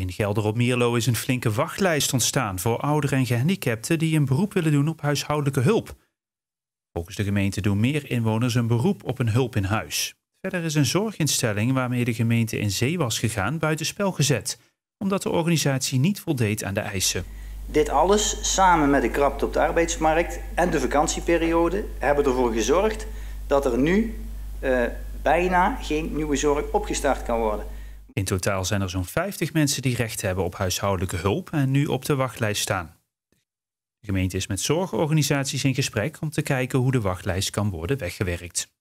In Gelder op Mierlo is een flinke wachtlijst ontstaan voor ouderen en gehandicapten die een beroep willen doen op huishoudelijke hulp. Volgens de gemeente doen meer inwoners een beroep op een hulp in huis. Verder is een zorginstelling waarmee de gemeente in zee was gegaan buitenspel gezet, omdat de organisatie niet voldeed aan de eisen. Dit alles, samen met de krapte op de arbeidsmarkt en de vakantieperiode, hebben ervoor gezorgd dat er nu eh, bijna geen nieuwe zorg opgestart kan worden. In totaal zijn er zo'n 50 mensen die recht hebben op huishoudelijke hulp en nu op de wachtlijst staan. De gemeente is met zorgorganisaties in gesprek om te kijken hoe de wachtlijst kan worden weggewerkt.